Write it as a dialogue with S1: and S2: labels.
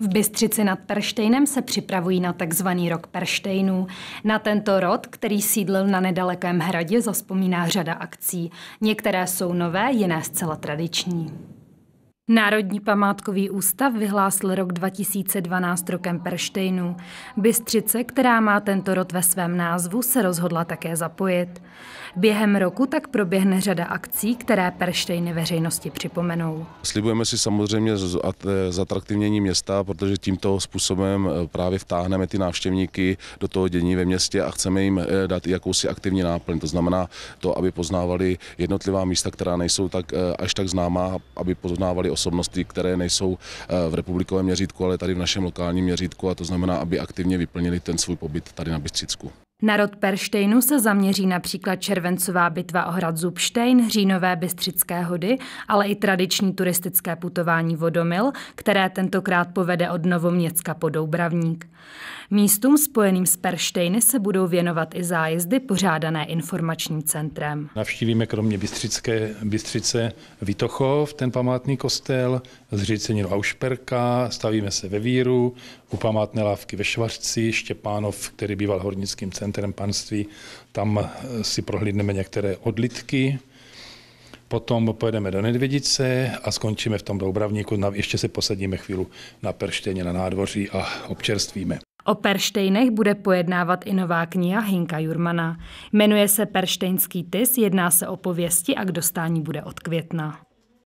S1: V Bystřici nad Perštejnem se připravují na tzv. rok Perštejnů. Na tento rod, který sídlil na nedalekém hradě, zaspomíná řada akcí. Některé jsou nové, jiné zcela tradiční. Národní památkový ústav vyhlásil rok 2012 rokem Perštejnů. Bystřice, která má tento rod ve svém názvu, se rozhodla také zapojit. Během roku tak proběhne řada akcí, které Perštejny veřejnosti připomenou.
S2: Slibujeme si samozřejmě zatraktivnění města, protože tímto způsobem eh, právě vtáhneme ty návštěvníky do toho dění ve městě a chceme jim eh, dát i jakousi aktivní náplň. To znamená to, aby poznávali jednotlivá místa, která nejsou tak, eh, až tak známá, aby poznávali osobnosti, které nejsou eh, v republikovém měřítku, ale tady v našem lokálním měřítku a to znamená, aby aktivně vyplnili ten svůj pobyt tady na Bystřicku.
S1: Na rod Perštejnu se zaměří například červencová bitva o hrad Zubštejn, říjnové Bystřické hody, ale i tradiční turistické putování Vodomil, které tentokrát povede od Novoměcka po Doubravník. Místům spojeným s Perštejny se budou věnovat i zájezdy pořádané informačním centrem.
S3: Navštívíme kromě Bystřické, Bystřice Vitochov, ten památný kostel, zřícení Aušperka, stavíme se ve Víru, u památné lávky ve Švařci, Štěpánov, který býval hornickým centrem centrem panství. Tam eh, si prohlídneme některé odlitky, potom pojedeme do Nedvědice a skončíme v tom Doubravníku. Ještě se posadíme chvíli na Perštěně na nádvoří a občerstvíme.
S1: O Perštejnech bude pojednávat i nová kniha Hinka Jurmana. Jmenuje se Perštejnský tis. jedná se o pověsti a k dostání bude od května.